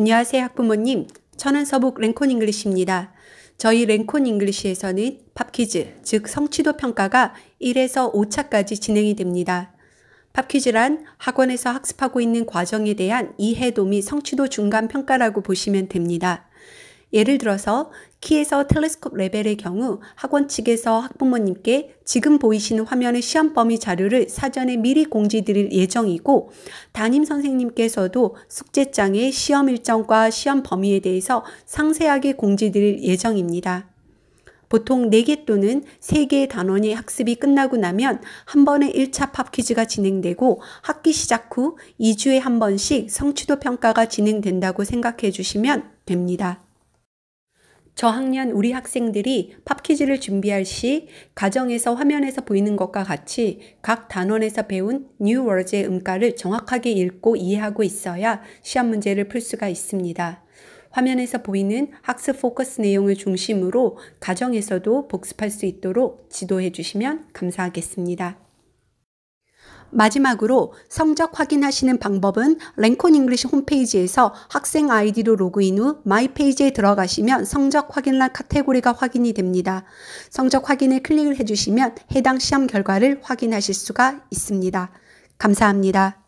안녕하세요 학부모님. 저는 서북 랭콘 잉글리시입니다. 저희 랭콘 잉글리시에서는 팝퀴즈, 즉 성취도 평가가 1에서 5차까지 진행이 됩니다. 팝퀴즈란 학원에서 학습하고 있는 과정에 대한 이해도 및 성취도 중간 평가라고 보시면 됩니다. 예를 들어서 키에서 텔레스콥 레벨의 경우 학원 측에서 학부모님께 지금 보이시는 화면의 시험 범위 자료를 사전에 미리 공지드릴 예정이고 담임 선생님께서도 숙제장에 시험 일정과 시험 범위에 대해서 상세하게 공지드릴 예정입니다. 보통 4개 또는 3개의 단원이 학습이 끝나고 나면 한 번의 1차 팝 퀴즈가 진행되고 학기 시작 후 2주에 한 번씩 성취도 평가가 진행된다고 생각해 주시면 됩니다. 저학년 우리 학생들이 팝퀴즈를 준비할 시 가정에서 화면에서 보이는 것과 같이 각 단원에서 배운 뉴월즈의 음가를 정확하게 읽고 이해하고 있어야 시험 문제를 풀 수가 있습니다. 화면에서 보이는 학습 포커스 내용을 중심으로 가정에서도 복습할 수 있도록 지도해 주시면 감사하겠습니다. 마지막으로 성적 확인하시는 방법은 랭콘 잉글리시 홈페이지에서 학생 아이디로 로그인 후 마이 페이지에 들어가시면 성적 확인란 카테고리가 확인이 됩니다. 성적 확인을 클릭을 해주시면 해당 시험 결과를 확인하실 수가 있습니다. 감사합니다.